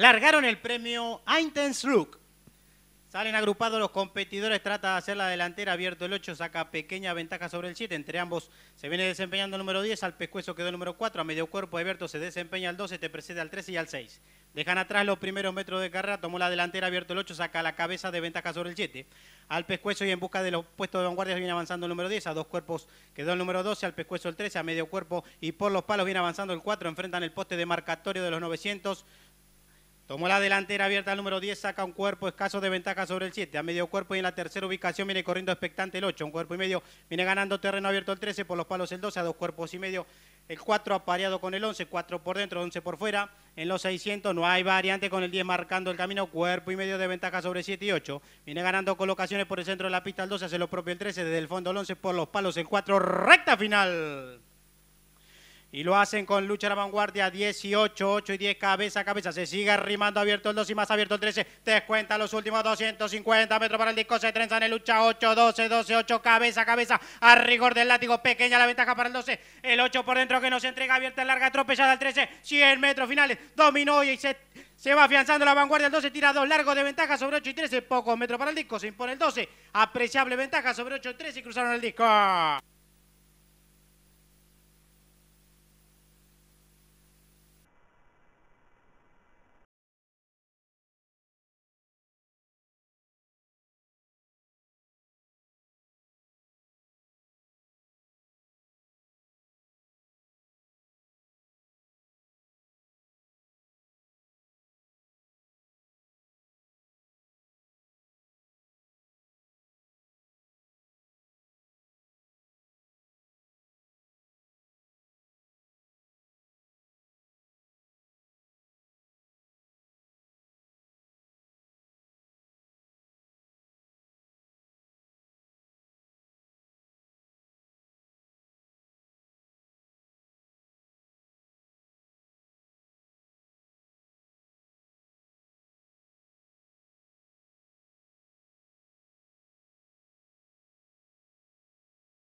largaron el premio Intense Salen agrupados los competidores, trata de hacer la delantera, abierto el 8, saca pequeña ventaja sobre el 7, entre ambos se viene desempeñando el número 10, al pescuezo quedó el número 4, a medio cuerpo abierto se desempeña el 12, te precede al 13 y al 6. Dejan atrás los primeros metros de carrera, tomó la delantera, abierto el 8, saca la cabeza de ventaja sobre el 7. Al pescuezo y en busca de los puestos de vanguardia viene avanzando el número 10, a dos cuerpos quedó el número 12, al pescuezo el 13, a medio cuerpo y por los palos viene avanzando el 4, enfrentan el poste de marcatorio de los 900, Tomó la delantera abierta al número 10, saca un cuerpo escaso de ventaja sobre el 7. A medio cuerpo y en la tercera ubicación viene corriendo expectante el 8. Un cuerpo y medio viene ganando terreno abierto el 13, por los palos el 12, a dos cuerpos y medio el 4 apareado con el 11, 4 por dentro, 11 por fuera. En los 600 no hay variante con el 10 marcando el camino, cuerpo y medio de ventaja sobre 7 y 8. Viene ganando colocaciones por el centro de la pista el 12, hace lo propio el 13, desde el fondo el 11 por los palos el 4, recta final. Y lo hacen con lucha de la vanguardia, 18, 8 y 10, cabeza a cabeza. Se sigue arrimando abierto el 12 y más abierto el 13. Descuenta los últimos 250 metros para el disco. Se trenzan en lucha 8, 12, 12, 8, cabeza a cabeza. A rigor del látigo, pequeña la ventaja para el 12. El 8 por dentro que no se entrega, abierta en larga, atropellada al 13. 100 metros finales, dominó y se se va afianzando la vanguardia, el 12 tira dos largos de ventaja sobre 8 y 13, pocos metros para el disco, se impone el 12, apreciable ventaja sobre 8 y 13 y cruzaron el disco.